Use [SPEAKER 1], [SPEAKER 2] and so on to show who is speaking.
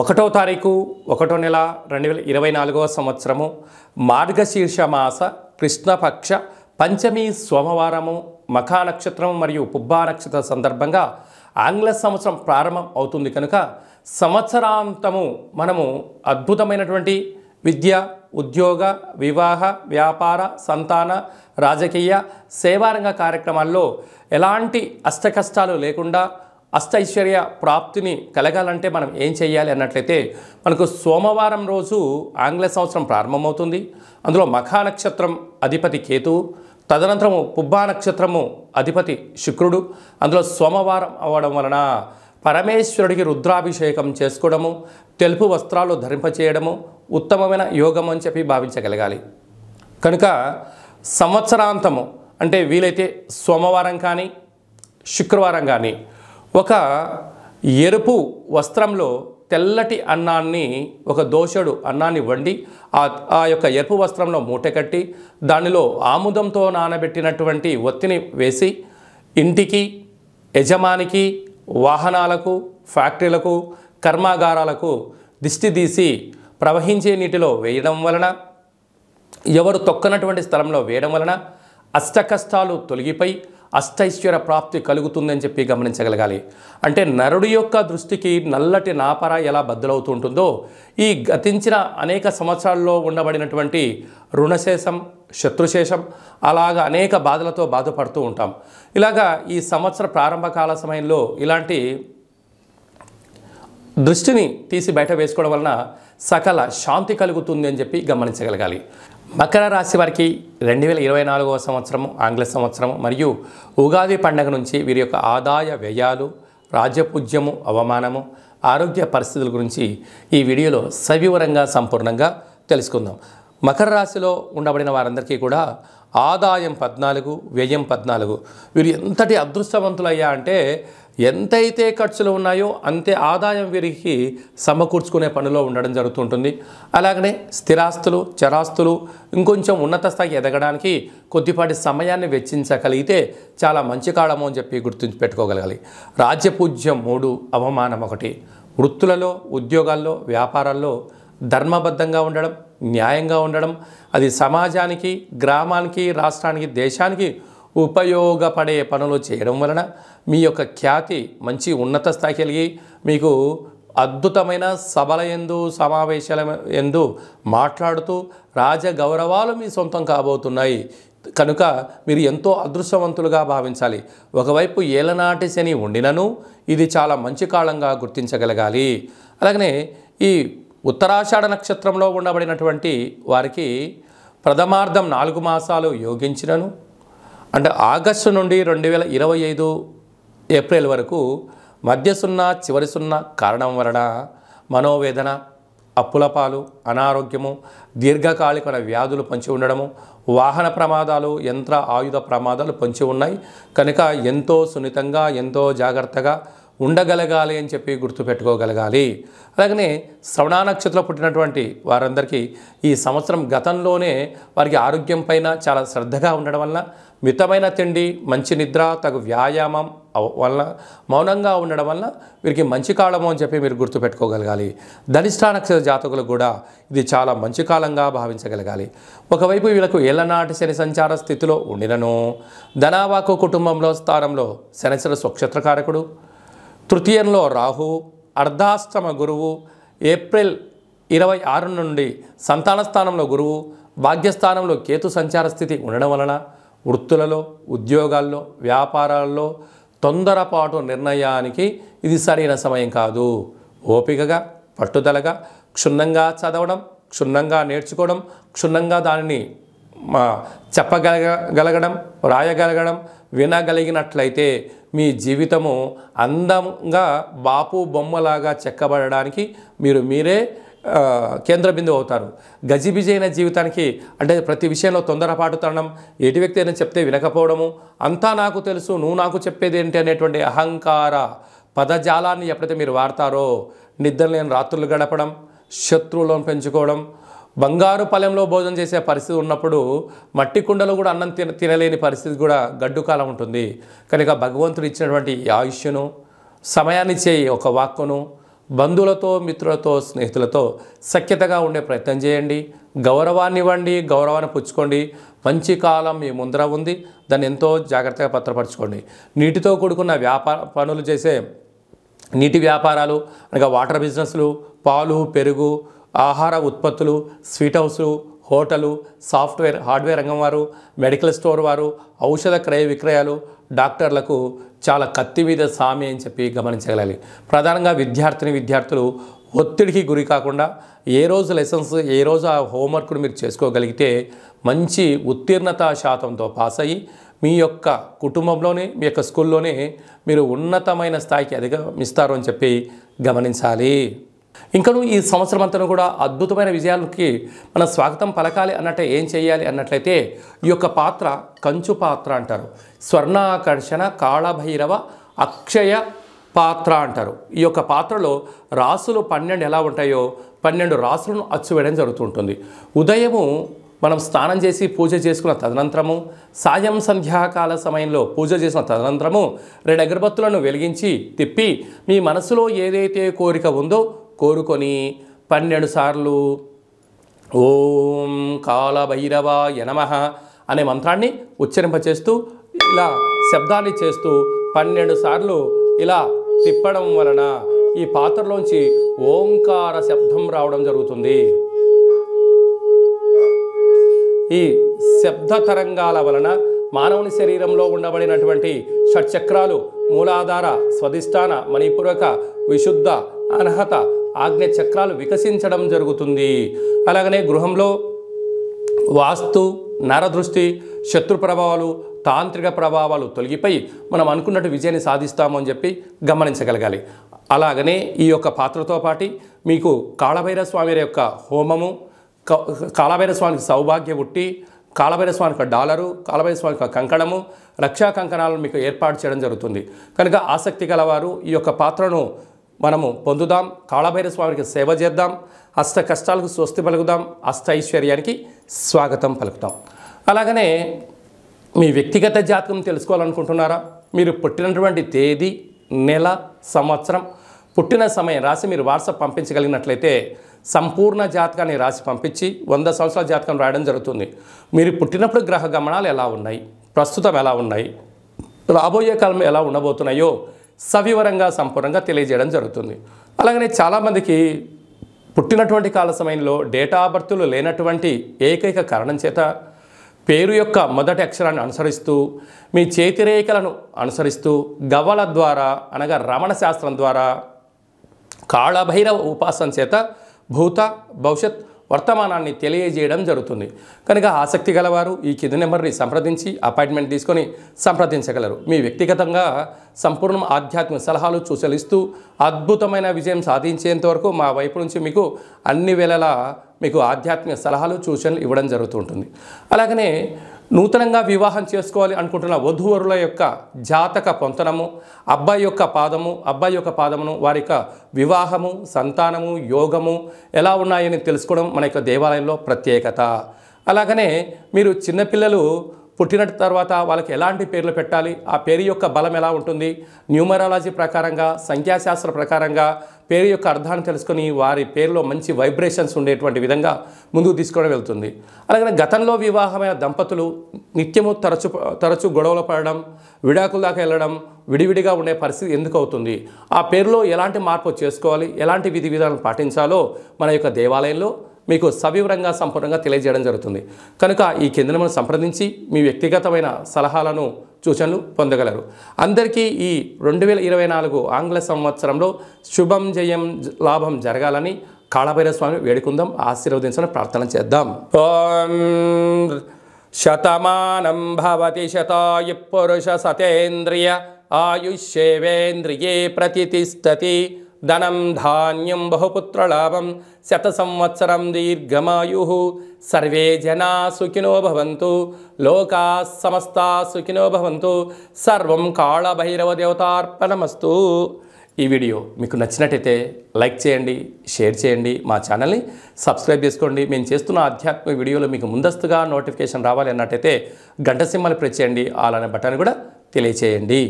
[SPEAKER 1] ఒకటో తారీఖు ఒకటో నెల రెండు వేల ఇరవై నాలుగవ సంవత్సరము మార్గశీర్ష మాస కృష్ణపక్ష పంచమి సోమవారము మఖా నక్షత్రం మరియు పుబ్బా నక్షత్ర సందర్భంగా ఆంగ్ల సంవత్సరం ప్రారంభం అవుతుంది కనుక సంవత్సరాంతము మనము అద్భుతమైనటువంటి విద్య ఉద్యోగ వివాహ వ్యాపార సంతాన రాజకీయ సేవారంగ కార్యక్రమాల్లో ఎలాంటి అష్టకష్టాలు లేకుండా అష్టైశ్వర్య ప్రాప్తిని కలగాలంటే మనం ఏం చేయాలి అన్నట్లయితే మనకు సోమవారం రోజు ఆంగ్ల సంవత్సరం ప్రారంభమవుతుంది అందులో మఖా నక్షత్రం అధిపతి కేతు తదనంతరము పుబ్బా నక్షత్రము అధిపతి శుక్రుడు అందులో సోమవారం అవ్వడం వలన పరమేశ్వరుడికి రుద్రాభిషేకం చేసుకోవడము తెలుపు వస్త్రాలు ధరింపచేయడము ఉత్తమమైన యోగం అని చెప్పి భావించగలగాలి కనుక సంవత్సరాంతము అంటే వీలైతే సోమవారం కానీ శుక్రవారం కానీ ఒక ఎరుపు వస్త్రంలో తెల్లటి అన్నాన్ని ఒక దోషుడు అన్నాన్ని వండి ఆ ఆ యొక్క ఎరుపు వస్త్రంలో మూట కట్టి దానిలో ఆముదంతో నానబెట్టినటువంటి ఒత్తిని వేసి ఇంటికి యజమానికి వాహనాలకు ఫ్యాక్టరీలకు కర్మాగారాలకు దిష్టి తీసి ప్రవహించే నీటిలో వేయడం వలన ఎవరు తొక్కనటువంటి స్థలంలో వేయడం వలన అష్టకష్టాలు తొలగిపోయి అష్టైశ్వర ప్రాప్తి కలుగుతుందని చెప్పి గమనించగలగాలి అంటే నరుడి యొక్క దృష్టికి నల్లటి నాపర ఎలా బద్దలవుతుంటుందో ఈ గతించిన అనేక సంవత్సరాల్లో ఉండబడినటువంటి రుణశేషం శత్రుశేషం అలాగ అనేక బాధలతో బాధపడుతూ ఉంటాం ఇలాగా ఈ సంవత్సర ప్రారంభకాల సమయంలో ఇలాంటి దృష్టిని తీసి బయట వేసుకోవడం వలన సకల శాంతి కలుగుతుంది అని చెప్పి గమనించగలగాలి మకర రాశి వారికి రెండు వేల ఇరవై నాలుగవ సంవత్సరము ఆంగ్ల సంవత్సరము మరియు ఉగాది పండగ నుంచి వీరి యొక్క ఆదాయ వ్యయాలు రాజ్యపూజ్యము అవమానము ఆరోగ్య పరిస్థితుల గురించి ఈ వీడియోలో సవివరంగా సంపూర్ణంగా తెలుసుకుందాం మకర రాశిలో ఉండబడిన వారందరికీ కూడా ఆదాయం పద్నాలుగు వ్యయం పద్నాలుగు వీరు ఎంతటి అదృష్టవంతులయ్యా అంటే ఎంతైతే ఖర్చులు ఉన్నాయో అంతే ఆదాయం విరిగి సమకూర్చుకునే పనిలో ఉండడం జరుగుతుంటుంది అలాగనే స్థిరాస్తులు చరాస్తులు ఇంకొంచెం ఉన్నత స్థాయి ఎదగడానికి కొద్దిపాటి సమయాన్ని వెచ్చించగలిగితే చాలా మంచి కాలము అని చెప్పి గుర్తుంచి పెట్టుకోగలగాలి రాజ్యపూజ్యం మూడు అవమానం ఒకటి వృత్తులలో ఉద్యోగాల్లో వ్యాపారాల్లో ధర్మబద్ధంగా ఉండడం న్యాయంగా ఉండడం అది సమాజానికి గ్రామానికి రాష్ట్రానికి దేశానికి ఉపయోగపడే పనులు చేయడం వలన మీ యొక్క ఖ్యాతి మంచి ఉన్నత స్థాయి కలిగి మీకు అద్భుతమైన సభల ఎందు సమావేశాల ఎందు మాట్లాడుతూ రాజ గౌరవాలు మీ సొంతం కాబోతున్నాయి కనుక మీరు ఎంతో అదృష్టవంతులుగా భావించాలి ఒకవైపు ఏలనాటి శని ఉండినను ఇది చాలా మంచి కాలంగా గుర్తించగలగాలి అలాగనే ఈ ఉత్తరాషాఢ నక్షత్రంలో ఉండబడినటువంటి వారికి ప్రథమార్థం నాలుగు మాసాలు యోగించినను అంటే ఆగస్టు నుండి రెండు వేల ఇరవై ఐదు ఏప్రిల్ వరకు మధ్య సున్నా చివరి సున్నా కారణం వలన మనోవేదన అప్పులపాలు అనారోగ్యము దీర్ఘకాలిక వ్యాధులు పంచి ఉండడము వాహన ప్రమాదాలు యంత్ర ఆయుధ ప్రమాదాలు పంచి ఉన్నాయి కనుక ఎంతో సున్నితంగా ఎంతో జాగ్రత్తగా ఉండగలగాలి అని చెప్పి గుర్తుపెట్టుకోగలగాలి అలాగనే శ్రవణ నక్షత్రంలో పుట్టినటువంటి వారందరికీ ఈ సంవత్సరం గతంలోనే వారికి ఆరోగ్యం పైన చాలా శ్రద్ధగా ఉండడం వల్ల మితమైన తిండి మంచి నిద్ర తగు వ్యాయామం వల్ల మౌనంగా ఉండడం వల్ల వీరికి మంచి కాలము అని చెప్పి మీరు గుర్తుపెట్టుకోగలగాలి నక్షత్ర జాతకులకు కూడా ఇది చాలా మంచి కాలంగా భావించగలగాలి ఒకవైపు వీళ్ళకు ఏళ్ళనాటి శని సంచార స్థితిలో ఉండినను ధనావాకు కుటుంబంలో స్థానంలో స్వక్షత్ర స్వక్షత్రకారకుడు తృతీయంలో రాహు అర్ధాశ్రమ గురువు ఏప్రిల్ ఇరవై ఆరు నుండి సంతాన స్థానంలో గురువు భాగ్యస్థానంలో కేతు సంచార స్థితి ఉండడం వలన వృత్తులలో ఉద్యోగాల్లో వ్యాపారాల్లో తొందరపాటు నిర్ణయానికి ఇది సరైన సమయం కాదు ఓపికగా పట్టుదలగా క్షుణ్ణంగా చదవడం క్షుణ్ణంగా నేర్చుకోవడం క్షుణ్ణంగా దానిని చెప్పగలగలగడం రాయగలగడం వినగలిగినట్లయితే మీ జీవితము అందంగా బాపు బొమ్మలాగా చెక్కబడడానికి మీరు మీరే కేంద్ర బిందువు అవుతారు గజిబిజి అయిన జీవితానికి అంటే ప్రతి విషయంలో తొందరపాటుతనం ఎటు వ్యక్తి అయినా చెప్తే వినకపోవడము అంతా నాకు తెలుసు నువ్వు నాకు చెప్పేది ఏంటి అనేటువంటి అహంకార పదజాలాన్ని ఎప్పుడైతే మీరు వాడతారో నిద్రలేని రాత్రులు గడపడం శత్రువులను పెంచుకోవడం బంగారు పలెంలో భోజనం చేసే పరిస్థితి ఉన్నప్పుడు మట్టి కుండలో కూడా అన్నం తిన తినలేని పరిస్థితి కూడా గడ్డు కాలం ఉంటుంది కనుక భగవంతుడు ఇచ్చినటువంటి ఆయుష్యను సమయాన్ని చేయి ఒక వాక్కును బంధువులతో మిత్రులతో స్నేహితులతో సఖ్యతగా ఉండే ప్రయత్నం చేయండి గౌరవాన్ని ఇవ్వండి గౌరవాన్ని పుచ్చుకోండి మంచి కాలం మీ ముందర ఉంది దాన్ని ఎంతో జాగ్రత్తగా భద్రపరచుకోండి నీటితో కూడుకున్న వ్యాపార పనులు చేసే నీటి వ్యాపారాలు అనగా వాటర్ బిజినెస్లు పాలు పెరుగు ఆహార ఉత్పత్తులు స్వీట్ హౌస్లు హోటలు సాఫ్ట్వేర్ హార్డ్వేర్ రంగం వారు మెడికల్ స్టోర్ వారు ఔషధ క్రయ విక్రయాలు డాక్టర్లకు చాలా కత్తి మీద సామి అని చెప్పి గమనించగలాలి ప్రధానంగా విద్యార్థిని విద్యార్థులు ఒత్తిడికి గురి కాకుండా ఏ రోజు లెసన్స్ ఏ రోజు ఆ హోంవర్క్ను మీరు చేసుకోగలిగితే మంచి ఉత్తీర్ణత శాతంతో పాస్ అయ్యి మీ యొక్క కుటుంబంలోనే మీ యొక్క స్కూల్లోనే మీరు ఉన్నతమైన స్థాయికి అధిగమిస్తారు అని చెప్పి గమనించాలి ఇంకను ఈ సంవత్సరం అంతా కూడా అద్భుతమైన విజయాలకి మన స్వాగతం పలకాలి అన్నట్టు ఏం చేయాలి అన్నట్లయితే ఈ యొక్క పాత్ర కంచు పాత్ర అంటారు స్వర్ణాకర్షణ కాళభైరవ అక్షయ పాత్ర అంటారు ఈ యొక్క పాత్రలో రాసులు పన్నెండు ఎలా ఉంటాయో పన్నెండు రాసులను అచ్చువేయడం జరుగుతుంటుంది ఉదయము మనం స్నానం చేసి పూజ చేసుకున్న తదనంతరము సాయం సంధ్యాకాల సమయంలో పూజ చేసిన తదనంతరము రెండు అగరబత్తులను వెలిగించి తిప్పి మీ మనసులో ఏదైతే కోరిక ఉందో కోరుకొని పన్నెండు సార్లు ఓం భైరవ యనమ అనే మంత్రాన్ని ఉచ్చరింపచేస్తూ ఇలా శబ్దాన్ని చేస్తూ పన్నెండు సార్లు ఇలా తిప్పడం వలన ఈ పాత్రలోంచి ఓంకార శబ్దం రావడం జరుగుతుంది ఈ శబ్ద తరంగాల వలన మానవుని శరీరంలో ఉండబడినటువంటి షట్చక్రాలు మూలాధార స్వధిష్టాన మణిపూర్వక విశుద్ధ అనహత ఆజ్ఞ చక్రాలు వికసించడం జరుగుతుంది అలాగనే గృహంలో వాస్తు నరదృష్టి శత్రు ప్రభావాలు తాంత్రిక ప్రభావాలు తొలగిపోయి మనం అనుకున్నట్టు విజయాన్ని సాధిస్తాము అని చెప్పి గమనించగలగాలి అలాగనే ఈ యొక్క పాత్రతో పాటి మీకు కాళభైర స్వామి యొక్క హోమము కాళభైర స్వామికి సౌభాగ్య పుట్టి కాళభైర యొక్క డాలరు కాళభైర యొక్క కంకణము రక్షా కంకణాలను మీకు ఏర్పాటు చేయడం జరుగుతుంది కనుక ఆసక్తి గలవారు ఈ యొక్క పాత్రను మనము పొందుదాం కాళభైరవ స్వామికి సేవ చేద్దాం అష్ట కష్టాలకు స్వస్తి పలుకుదాం అష్ట ఐశ్వర్యానికి స్వాగతం పలుకుతాం అలాగనే మీ వ్యక్తిగత జాతకం తెలుసుకోవాలనుకుంటున్నారా మీరు పుట్టినటువంటి తేదీ నెల సంవత్సరం పుట్టిన సమయం రాసి మీరు వాట్సాప్ పంపించగలిగినట్లయితే సంపూర్ణ జాతకాన్ని రాసి పంపించి వంద సంవత్సరాల జాతకం రాయడం జరుగుతుంది మీరు పుట్టినప్పుడు గ్రహ గమనాలు ఎలా ఉన్నాయి ప్రస్తుతం ఎలా ఉన్నాయి రాబోయే కాలం ఎలా ఉండబోతున్నాయో సవివరంగా సంపూర్ణంగా తెలియజేయడం జరుగుతుంది అలాగనే చాలామందికి పుట్టినటువంటి కాల సమయంలో డేటా బర్తులు లేనటువంటి ఏకైక కారణం చేత పేరు యొక్క మొదటి అక్షరాన్ని అనుసరిస్తూ మీ రేఖలను అనుసరిస్తూ గవ్వల ద్వారా అనగా రమణ శాస్త్రం ద్వారా కాళభైరవ ఉపాసన చేత భూత భవిష్యత్ వర్తమానాన్ని తెలియజేయడం జరుగుతుంది కనుక ఆసక్తి గలవారు ఈ కింది నెంబర్ని సంప్రదించి అపాయింట్మెంట్ తీసుకొని సంప్రదించగలరు మీ వ్యక్తిగతంగా సంపూర్ణ ఆధ్యాత్మిక సలహాలు చూసలిస్తూ అద్భుతమైన విజయం సాధించేంత వరకు మా వైపు నుంచి మీకు అన్ని వేళలా మీకు ఆధ్యాత్మిక సలహాలు సూచనలు ఇవ్వడం జరుగుతుంటుంది అలాగనే నూతనంగా వివాహం చేసుకోవాలి అనుకుంటున్న వధూవరుల యొక్క జాతక పొంతనము అబ్బాయి యొక్క పాదము అబ్బాయి యొక్క పాదమును వారి యొక్క వివాహము సంతానము యోగము ఎలా ఉన్నాయని తెలుసుకోవడం మన యొక్క దేవాలయంలో ప్రత్యేకత అలాగనే మీరు చిన్నపిల్లలు పుట్టిన తర్వాత వాళ్ళకి ఎలాంటి పేర్లు పెట్టాలి ఆ పేరు యొక్క బలం ఎలా ఉంటుంది న్యూమరాలజీ ప్రకారంగా సంఖ్యాశాస్త్ర ప్రకారంగా పేరు యొక్క అర్థాన్ని తెలుసుకొని వారి పేరులో మంచి వైబ్రేషన్స్ ఉండేటువంటి విధంగా ముందుకు తీసుకోవడం వెళ్తుంది అలాగే గతంలో వివాహమైన దంపతులు నిత్యము తరచు తరచు గొడవలు పడడం విడాకుల దాకా వెళ్ళడం విడివిడిగా ఉండే పరిస్థితి ఎందుకు అవుతుంది ఆ పేరులో ఎలాంటి మార్పు చేసుకోవాలి ఎలాంటి విధి విధానం పాటించాలో మన యొక్క దేవాలయంలో మీకు సవివరంగా సంపూర్ణంగా తెలియజేయడం జరుగుతుంది కనుక ఈ కేంద్రమును సంప్రదించి మీ వ్యక్తిగతమైన సలహాలను సూచనలు పొందగలరు అందరికీ ఈ రెండు వేల ఇరవై నాలుగు ఆంగ్ల సంవత్సరంలో శుభం జయం లాభం జరగాలని కాళభైర స్వామి వేడుకుందాం ఆశీర్వదించడం ప్రార్థన చేద్దాం శతమానం భవతి శతాయు పురుష సతేంద్రియ ఆయుష్యేంద్రియే ప్రతిష్టతి ధనం ధాన్యం బహుపుత్రలాభం శత సంవత్సరం దీర్ఘమాయు సర్వే జనా సుఖినో భవంతు లోకా సమస్తా సుఖినో భవంతు సర్వం కాళభైరవ దేవతార్పణమస్తు ఈ వీడియో మీకు నచ్చినట్టయితే లైక్ చేయండి షేర్ చేయండి మా ఛానల్ని సబ్స్క్రైబ్ చేసుకోండి మేము చేస్తున్న ఆధ్యాత్మిక వీడియోలు మీకు ముందస్తుగా నోటిఫికేషన్ రావాలి అన్నట్టయితే గంట సింహాలు ప్రెస్ చేయండి అలానే బటన్ కూడా తెలియచేయండి